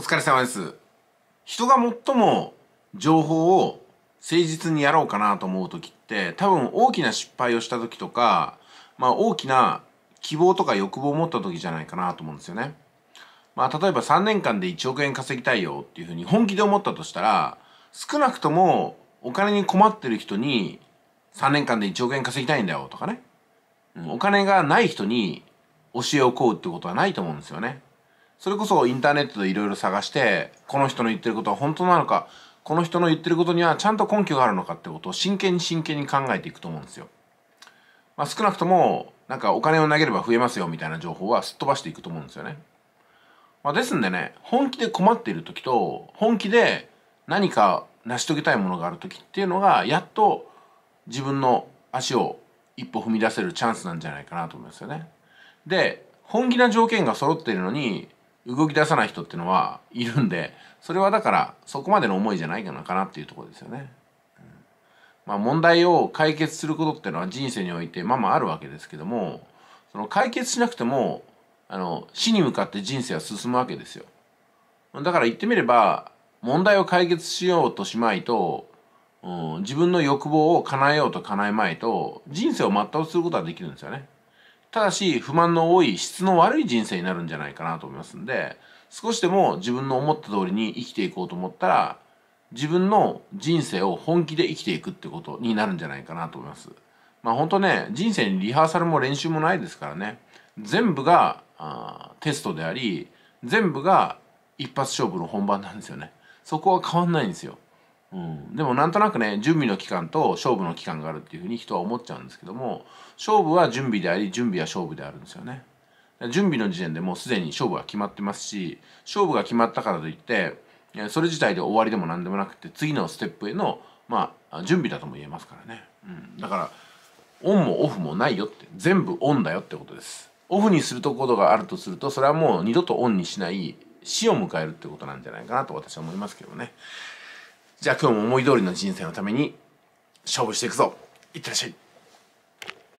お疲れ様です。人が最も情報を誠実にやろうかなと思う時って多分大きな失敗をした時とか、まあ、大きな希望とか欲望を持った時じゃないかなと思うんですよね。まあ、例えば3年間で1億円稼ぎたいよっていうふうに本気で思ったとしたら少なくともお金に困ってる人に3年間で1億円稼ぎたいんだよとかね、うん、お金がない人に教えを請うってことはないと思うんですよね。それこそインターネットでいろいろ探してこの人の言ってることは本当なのかこの人の言ってることにはちゃんと根拠があるのかってことを真剣に真剣に考えていくと思うんですよ。まあ、少なくともなんかお金を投げれば増えますよみたいな情報はすっ飛ばしていくと思うんですよね。まあ、ですんでね本気で困っている時と本気で何か成し遂げたいものがある時っていうのがやっと自分の足を一歩踏み出せるチャンスなんじゃないかなと思いますよね。で本気な条件が揃っているのに動き出さない人っていうのはいるんでそれはだからそこまでの思いじゃないかなっていうとこですよね。まあ、問題を解決することっていうのは人生においてまあまああるわけですけどもその解決しなくてもあの死に向かって人生は進むわけですよ。だから言ってみれば問題を解決しようとしまいと、うん、自分の欲望を叶えようと叶えまいと人生を全うすることはできるんですよね。ただし不満の多い質の悪い人生になるんじゃないかなと思いますんで少しでも自分の思った通りに生きていこうと思ったら自分の人生を本気で生きていくってことになるんじゃないかなと思います。まあ本当ね人生にリハーサルも練習もないですからね全部があテストであり全部が一発勝負の本番なんですよね。そこは変わんないんですよ。うん、でもなんとなくね準備の期間と勝負の期間があるっていうふうに人は思っちゃうんですけども勝負は準備であり準備は勝負であるんですよね準備の時点でもうすでに勝負は決まってますし勝負が決まったからといってそれ自体で終わりでも何でもなくて次のステップへのまあ準備だとも言えますからね、うん、だからオンもオフもないよって全部オンだよってことですオフにするところがあるとするとそれはもう二度とオンにしない死を迎えるってことなんじゃないかなと私は思いますけどねじゃあ今日も思い通りの人生のために勝負していくぞいってらっしゃい